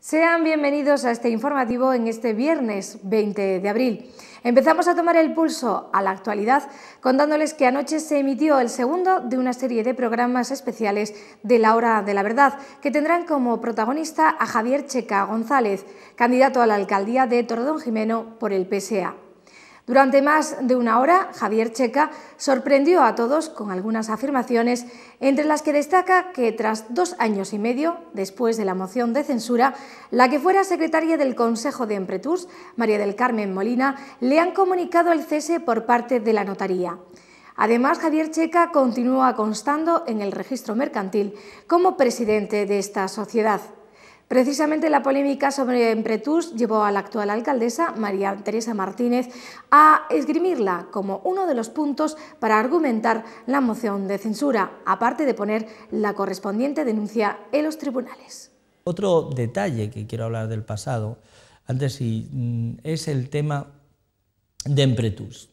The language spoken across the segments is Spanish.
Sean bienvenidos a este informativo en este viernes 20 de abril. Empezamos a tomar el pulso a la actualidad contándoles que anoche se emitió el segundo de una serie de programas especiales de la Hora de la Verdad, que tendrán como protagonista a Javier Checa González, candidato a la alcaldía de Tordón Jimeno por el PSA. Durante más de una hora, Javier Checa sorprendió a todos con algunas afirmaciones, entre las que destaca que tras dos años y medio, después de la moción de censura, la que fuera secretaria del Consejo de Empretus, María del Carmen Molina, le han comunicado el cese por parte de la notaría. Además, Javier Checa continúa constando en el registro mercantil como presidente de esta sociedad. Precisamente la polémica sobre Empretus llevó a la actual alcaldesa, María Teresa Martínez, a esgrimirla como uno de los puntos para argumentar la moción de censura, aparte de poner la correspondiente denuncia en los tribunales. Otro detalle que quiero hablar del pasado, antes sí, mm, es el tema de Empretus.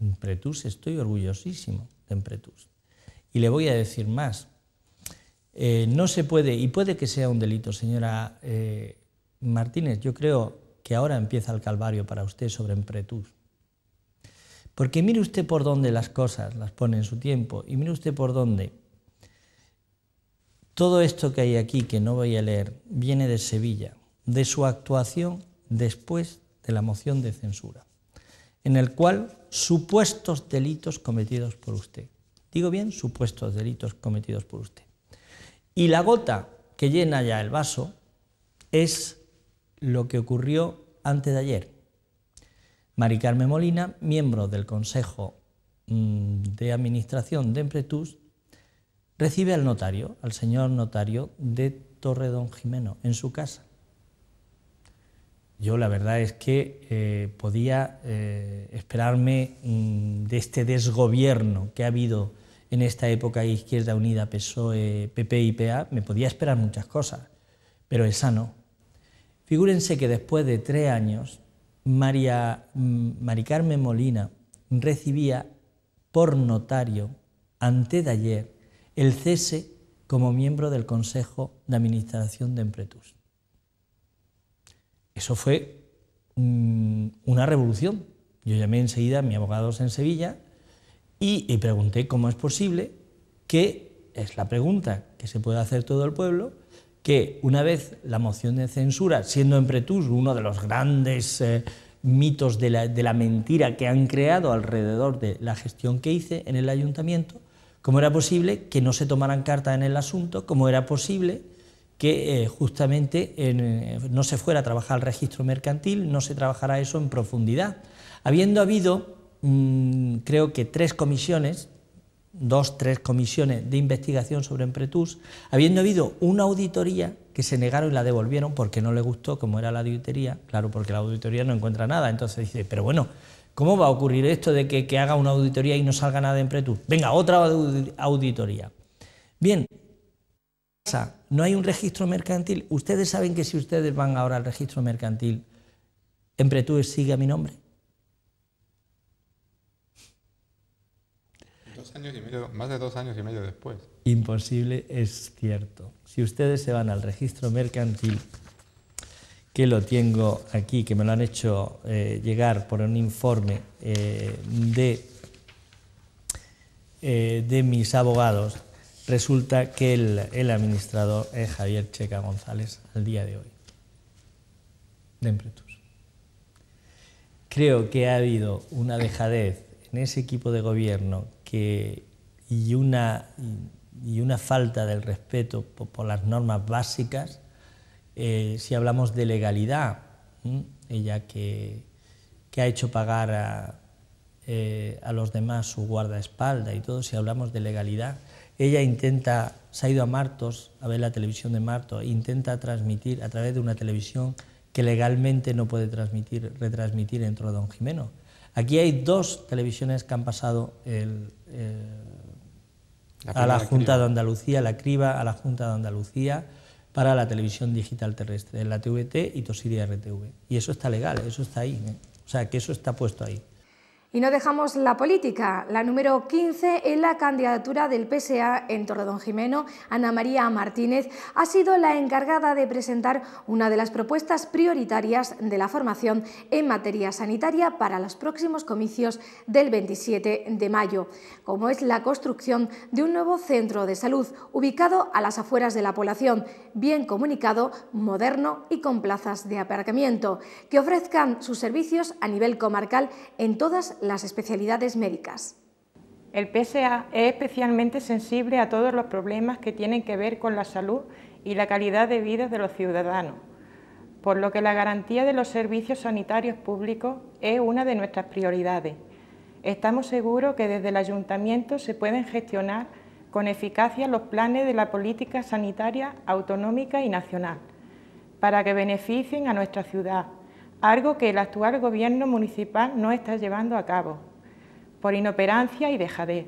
Empretus, estoy orgullosísimo de Empretus. Y le voy a decir más, eh, no se puede, y puede que sea un delito, señora eh, Martínez, yo creo que ahora empieza el calvario para usted sobre Empretus. Porque mire usted por dónde las cosas las pone en su tiempo y mire usted por dónde todo esto que hay aquí, que no voy a leer, viene de Sevilla, de su actuación después de la moción de censura, en el cual supuestos delitos cometidos por usted, digo bien, supuestos delitos cometidos por usted, y la gota que llena ya el vaso es lo que ocurrió antes de ayer. Mari Carmen Molina, miembro del Consejo mm, de Administración de Empretus, recibe al notario, al señor notario de Torredón Jimeno, en su casa. Yo la verdad es que eh, podía eh, esperarme mm, de este desgobierno que ha habido en esta época Izquierda Unida, PSOE, PP y PA, me podía esperar muchas cosas, pero esa no. Figúrense que después de tres años, María, mm, Mari Carmen Molina recibía por notario, antes de ayer, el cese como miembro del Consejo de Administración de Empretus. Eso fue mm, una revolución. Yo llamé enseguida a mis abogados en Sevilla y, pregunté cómo es posible que, es la pregunta que se puede hacer todo el pueblo, que una vez la moción de censura, siendo en Pretus uno de los grandes eh, mitos de la, mentira que han creado alrededor de la gestión que hice en el ayuntamiento, cómo era posible que no se tomaran carta en el asunto, cómo era posible que eh, justamente eh, no se fuera a trabajar el registro mercantil, no se trabajara eso en profundidad. Habiendo habido Mm, creo que tres comisiones, dos, tres comisiones de investigación sobre Empretus, habiendo habido una auditoría que se negaron y la devolvieron porque no le gustó como era la auditoría, claro, porque la auditoría no encuentra nada, entonces dice, pero bueno, ¿cómo va a ocurrir esto de que, que haga una auditoría y no salga nada de Empretus? Venga, otra auditoría. Bien, no hay un registro mercantil. Ustedes saben que si ustedes van ahora al registro mercantil, Empretus sigue a mi nombre. y medio, más de dos años y medio después. Imposible es cierto. Si ustedes se van al registro mercantil, que lo tengo aquí, que me lo han hecho eh, llegar por un informe eh, de, eh, de mis abogados, resulta que el, el, administrador es Javier Checa González al día de hoy, de Empretus. Creo que ha habido una dejadez en ese equipo de gobierno y, una, y una falta del respeto por, las normas básicas, eh, si hablamos de legalidad, ella que, que, ha hecho pagar a, eh, a los demás su guardaespalda y todo, si hablamos de legalidad, ella intenta, se ha ido a Martos, a ver la televisión de Martos, e intenta transmitir a través de una televisión que legalmente no puede transmitir, retransmitir dentro de Don Jimeno. Aquí hay dos televisiones que han pasado a la Junta de Andalucía, la criba, a la Junta de Andalucía para la televisión digital terrestre, la TVT y Tosiria RTV. Y eso está legal, eso está ahí. ¿eh? O sea, que eso está puesto ahí. Y no dejamos la política. La número 15 en la candidatura del PSA en Torredonjimeno, Ana María Martínez, ha sido la encargada de presentar una de las propuestas prioritarias de la formación en materia sanitaria para los próximos comicios del 27 de mayo, como es la construcción de un nuevo centro de salud ubicado a las afueras de la población, bien comunicado, moderno y con plazas de aparcamiento, que ofrezcan sus servicios a nivel comarcal en todas las especialidades médicas. El PSA es especialmente sensible a todos los problemas que tienen que ver con la salud y la calidad de vida de los ciudadanos, por lo que la garantía de los servicios sanitarios públicos es una de nuestras prioridades. Estamos seguros que desde el Ayuntamiento se pueden gestionar con eficacia los planes de la política sanitaria autonómica y nacional, para que beneficien a nuestra ciudad, algo que el actual gobierno municipal no está llevando a cabo, por inoperancia y dejadez.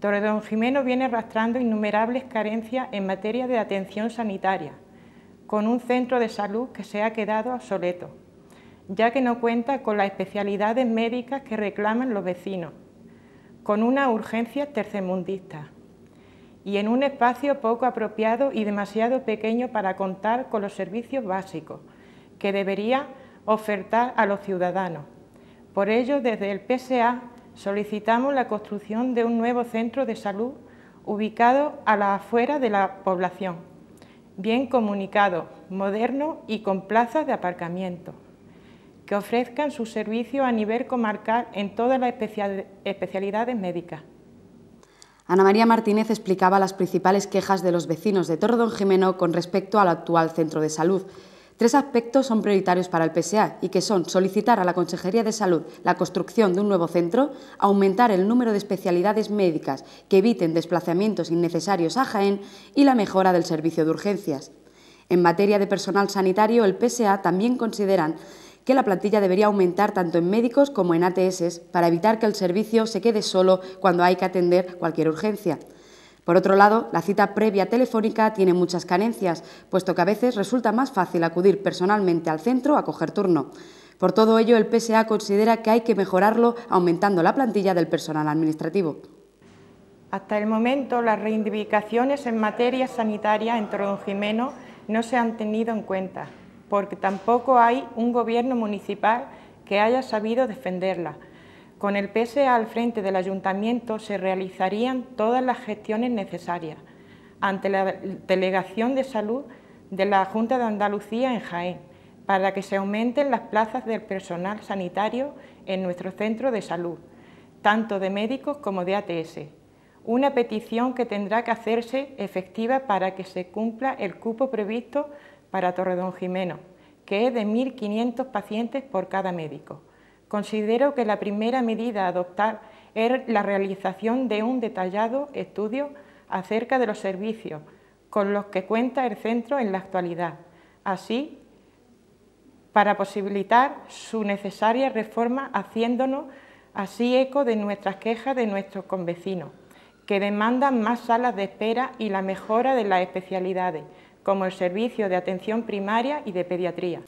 Torredón Jimeno viene arrastrando innumerables carencias en materia de atención sanitaria, con un centro de salud que se ha quedado obsoleto, ya que no cuenta con las especialidades médicas que reclaman los vecinos, con una urgencia tercermundista y en un espacio poco apropiado y demasiado pequeño para contar con los servicios básicos, que debería ofertar a los ciudadanos. Por ello, desde el PSA solicitamos la construcción de un nuevo centro de salud ubicado a la afuera de la población, bien comunicado, moderno y con plazas de aparcamiento, que ofrezcan su servicio a nivel comarcal en todas las especialidades médicas. Ana María Martínez explicaba las principales quejas de los vecinos de Don Jimeno con respecto al actual centro de salud, Tres aspectos son prioritarios para el PSA y que son solicitar a la Consejería de Salud la construcción de un nuevo centro, aumentar el número de especialidades médicas que eviten desplazamientos innecesarios a Jaén y la mejora del servicio de urgencias. En materia de personal sanitario, el PSA también consideran que la plantilla debería aumentar tanto en médicos como en ATS para evitar que el servicio se quede solo cuando hay que atender cualquier urgencia. Por otro lado, la cita previa telefónica tiene muchas carencias, puesto que a veces resulta más fácil acudir personalmente al centro a coger turno. Por todo ello, el PSA considera que hay que mejorarlo aumentando la plantilla del personal administrativo. Hasta el momento, las reivindicaciones en materia sanitaria en Don Jimeno no se han tenido en cuenta, porque tampoco hay un gobierno municipal que haya sabido defenderla. Con el PSA al frente del ayuntamiento se realizarían todas las gestiones necesarias ante la Delegación de Salud de la Junta de Andalucía en Jaén para que se aumenten las plazas del personal sanitario en nuestro centro de salud, tanto de médicos como de ATS. Una petición que tendrá que hacerse efectiva para que se cumpla el cupo previsto para Jimeno, que es de 1.500 pacientes por cada médico. Considero que la primera medida a adoptar es la realización de un detallado estudio acerca de los servicios con los que cuenta el centro en la actualidad, así para posibilitar su necesaria reforma haciéndonos así eco de nuestras quejas de nuestros convecinos, que demandan más salas de espera y la mejora de las especialidades, como el servicio de atención primaria y de pediatría.